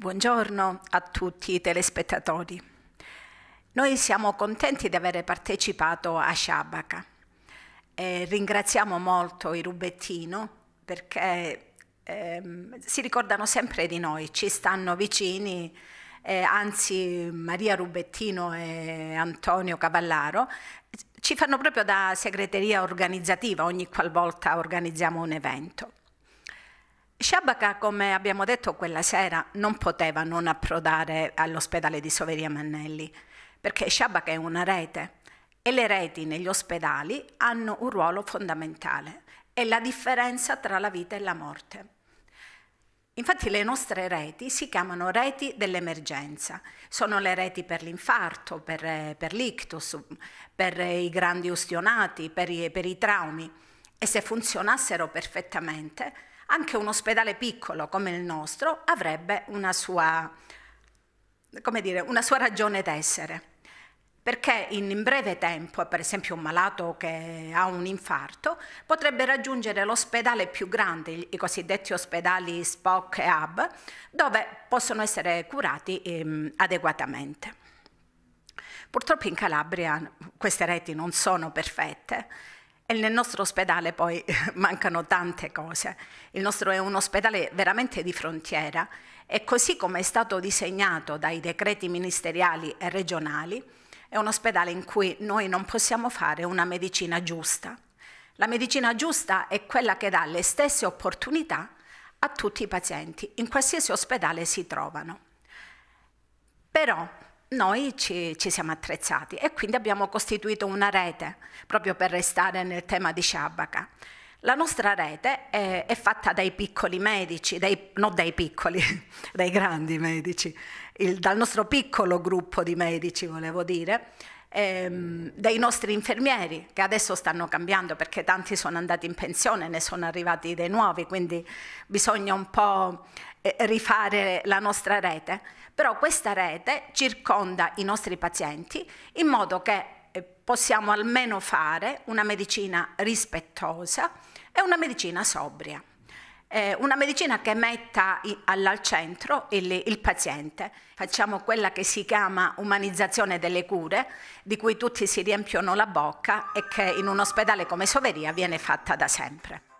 Buongiorno a tutti i telespettatori. Noi siamo contenti di aver partecipato a Sciabaca. E ringraziamo molto i Rubettino perché ehm, si ricordano sempre di noi, ci stanno vicini, eh, anzi Maria Rubettino e Antonio Cavallaro ci fanno proprio da segreteria organizzativa ogni qualvolta organizziamo un evento. Shabaka, come abbiamo detto quella sera, non poteva non approdare all'ospedale di Soveria Mannelli, perché Shabaka è una rete e le reti negli ospedali hanno un ruolo fondamentale, è la differenza tra la vita e la morte. Infatti le nostre reti si chiamano reti dell'emergenza, sono le reti per l'infarto, per, per l'ictus, per i grandi ustionati, per i, per i traumi e se funzionassero perfettamente anche un ospedale piccolo come il nostro avrebbe una sua, dire, una sua ragione d'essere perché in breve tempo, per esempio un malato che ha un infarto, potrebbe raggiungere l'ospedale più grande, i cosiddetti ospedali Spock e Hub, dove possono essere curati ehm, adeguatamente. Purtroppo in Calabria queste reti non sono perfette e nel nostro ospedale poi mancano tante cose. Il nostro è un ospedale veramente di frontiera e così come è stato disegnato dai decreti ministeriali e regionali, è un ospedale in cui noi non possiamo fare una medicina giusta. La medicina giusta è quella che dà le stesse opportunità a tutti i pazienti, in qualsiasi ospedale si trovano. Però noi ci, ci, siamo attrezzati e quindi abbiamo costituito una rete proprio per restare nel tema di Sciabaca. La nostra rete è, è fatta dai piccoli medici, dai, non dai piccoli, dai grandi medici, il, dal nostro piccolo gruppo di medici volevo dire, ehm, dai nostri infermieri, che adesso stanno cambiando perché tanti sono andati in pensione, ne sono arrivati dei nuovi, quindi bisogna un po' eh, rifare la nostra rete, però questa rete circonda i nostri pazienti in modo che eh, possiamo almeno fare una medicina rispettosa e una medicina sobria. Eh, una medicina che metta al centro il, il paziente. Facciamo quella che si chiama umanizzazione delle cure, di cui tutti si riempiono la bocca e che in un ospedale come Soveria viene fatta da sempre.